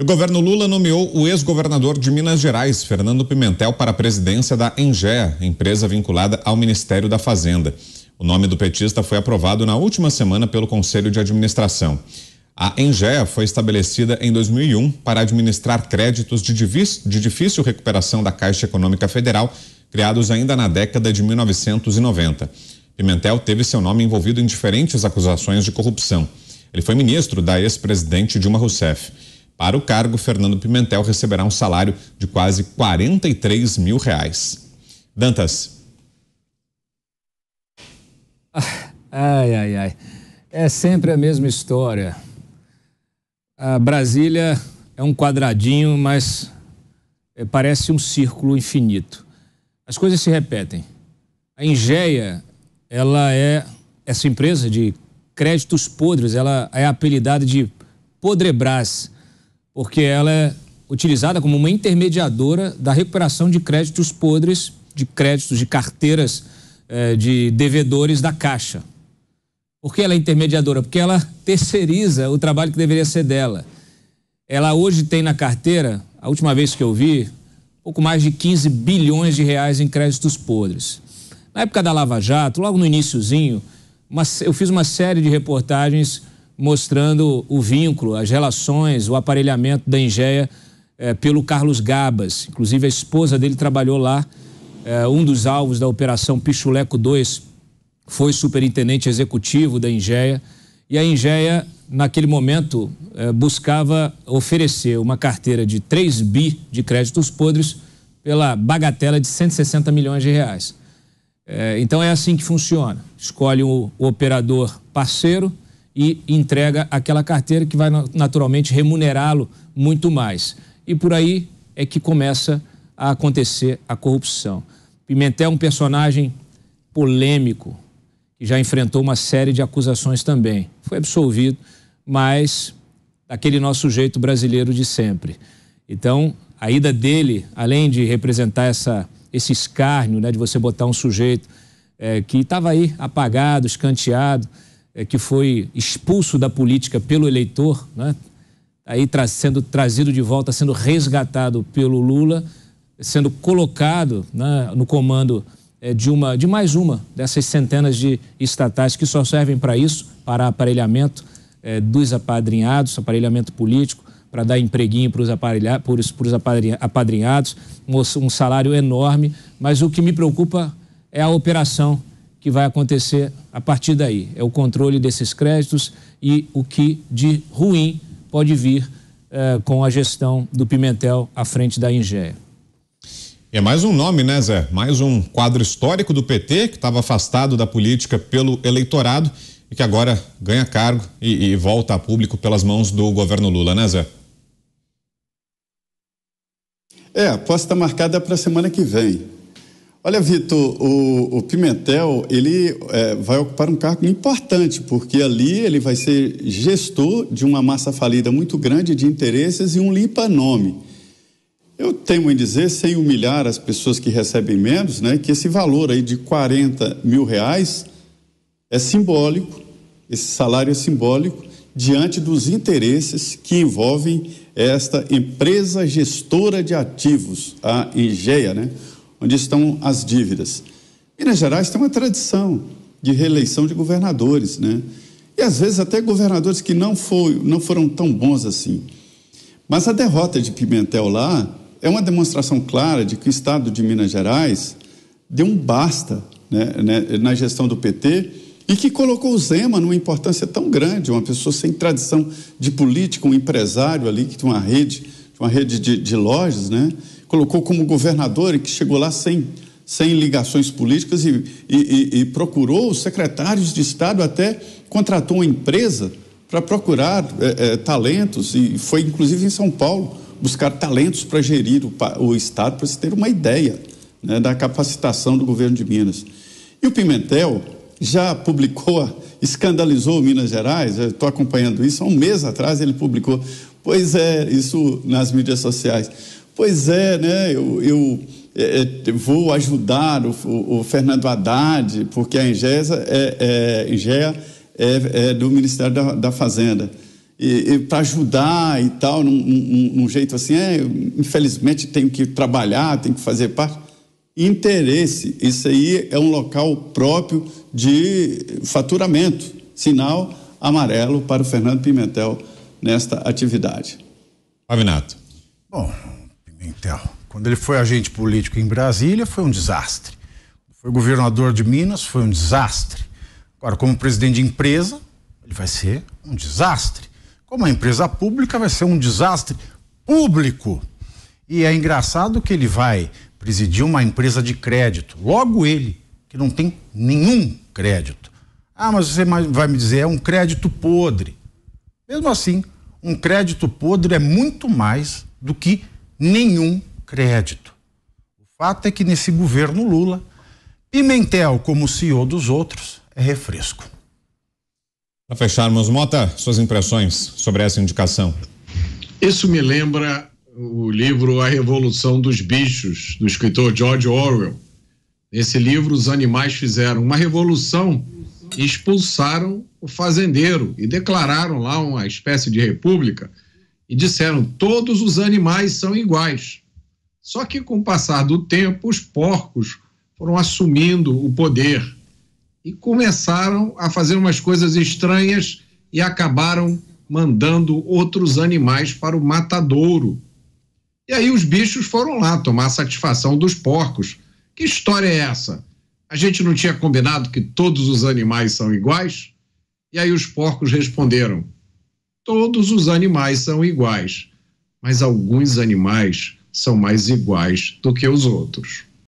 O governo Lula nomeou o ex-governador de Minas Gerais, Fernando Pimentel, para a presidência da Engea, empresa vinculada ao Ministério da Fazenda. O nome do petista foi aprovado na última semana pelo Conselho de Administração. A Engea foi estabelecida em 2001 para administrar créditos de difícil recuperação da Caixa Econômica Federal, criados ainda na década de 1990. Pimentel teve seu nome envolvido em diferentes acusações de corrupção. Ele foi ministro da ex-presidente Dilma Rousseff. Para o cargo, Fernando Pimentel receberá um salário de quase 43 mil reais. Dantas. Ah, ai, ai, ai. É sempre a mesma história. A Brasília é um quadradinho, mas é, parece um círculo infinito. As coisas se repetem. A Ingeia, ela é essa empresa de créditos podres, ela é apelidada de Podrebras porque ela é utilizada como uma intermediadora da recuperação de créditos podres, de créditos de carteiras eh, de devedores da Caixa. Por que ela é intermediadora? Porque ela terceiriza o trabalho que deveria ser dela. Ela hoje tem na carteira, a última vez que eu vi, pouco mais de 15 bilhões de reais em créditos podres. Na época da Lava Jato, logo no iníciozinho, uma, eu fiz uma série de reportagens mostrando o vínculo, as relações, o aparelhamento da Engeia é, eh, pelo Carlos Gabas. Inclusive, a esposa dele trabalhou lá. É, um dos alvos da Operação Pichuleco 2 foi superintendente executivo da Engeia. E a Engeia, naquele momento, é, buscava oferecer uma carteira de 3 bi de créditos podres pela bagatela de 160 milhões de reais. então, é assim que funciona. Escolhe o, o operador parceiro e entrega aquela carteira que vai naturalmente remunerá-lo muito mais. E por aí é que começa a acontecer a corrupção. Pimentel é um personagem polêmico, que já enfrentou uma série de acusações também. Foi absolvido, mas daquele nosso jeito brasileiro de sempre. Então, a ida dele, além de representar essa, esse escárnio, né, de você botar um sujeito é, que estava aí apagado, escanteado, é, que foi expulso da política pelo eleitor, né? Tá aí tra sendo trazido de volta, sendo resgatado pelo Lula, sendo colocado né, no comando é, de, uma, de mais uma dessas centenas de estatais que só servem para isso, para aparelhamento é, dos apadrinhados, aparelhamento político, para dar empreguinho para os aparelha, apadrinhados, um, um salário enorme, mas o que me preocupa é a operação que vai acontecer a partir daí. É o controle desses créditos e o que de ruim pode vir eh, com a gestão do Pimentel à frente da Ingéia. É mais um nome, né, Zé? Mais um quadro histórico do PT que estava afastado da política pelo eleitorado e que agora ganha cargo e, e volta a público pelas mãos do governo Lula, né, Zé? É, a aposta está marcada é para a semana que vem. Olha, Vitor, o, o, Pimentel ele é, vai ocupar um cargo importante, porque ali ele vai ser gestor de uma massa falida muito grande de interesses e um limpa-nome. Eu temo em dizer, sem humilhar as pessoas que recebem menos, né, que esse valor aí de 40 mil reais é simbólico, esse salário é simbólico, diante dos interesses que envolvem esta empresa gestora de ativos, a Engeia, né? onde estão as dívidas. Minas Gerais tem uma tradição de reeleição de governadores, né? E às vezes até governadores que não, foi, não foram tão bons assim. Mas a derrota de Pimentel lá é uma demonstração clara de que o Estado de Minas Gerais deu um basta né, né, na gestão do PT e que colocou o Zema numa importância tão grande, uma pessoa sem tradição de política, um empresário ali que tem uma rede, uma rede de, de lojas, né? colocou como governador e que chegou lá sem, sem ligações políticas e, e, e procurou os secretários de Estado, até contratou uma empresa para procurar é, é, talentos e foi inclusive em São Paulo buscar talentos para gerir o, o Estado, para se ter uma ideia né, da capacitação do governo de Minas. E o Pimentel já publicou, escandalizou Minas Gerais, estou acompanhando isso, há um mês atrás ele publicou. Pois é, isso nas mídias sociais. Pois é, né? Eu, eu, é, é, vou ajudar o, o, o, Fernando Haddad, porque a Ingesa é, é, Ingea é, é do Ministério da, da Fazenda. E, e para ajudar e tal, num, num, num jeito assim, é, eu, infelizmente tenho que trabalhar, tenho que fazer parte. Interesse, isso aí é um local próprio de faturamento, sinal amarelo para o Fernando Pimentel nesta atividade. Avinato Bom, então, quando ele foi agente político em Brasília, foi um desastre. Foi governador de Minas, foi um desastre. Agora, como presidente de empresa, ele vai ser um desastre. Como a empresa pública, vai ser um desastre público. E é engraçado que ele vai presidir uma empresa de crédito, logo ele, que não tem nenhum crédito. Ah, mas você vai me dizer, é um crédito podre. Mesmo assim, um crédito podre é muito mais do que nenhum crédito. O fato é que nesse governo Lula, Pimentel, como CEO dos outros, é refresco. Para fecharmos, Mota, suas impressões sobre essa indicação. Isso me lembra o livro A Revolução dos Bichos, do escritor George Orwell. Nesse livro, os animais fizeram uma revolução e expulsaram o fazendeiro e declararam lá uma espécie de república e disseram: todos os animais são iguais. Só que com o passar do tempo, os porcos foram assumindo o poder e começaram a fazer umas coisas estranhas e acabaram mandando outros animais para o matadouro. E aí os bichos foram lá tomar satisfação dos porcos. Que história é essa? A gente não tinha combinado que todos os animais são iguais? E aí os porcos responderam: todos os animais são iguais, mas alguns animais são mais iguais do que os outros.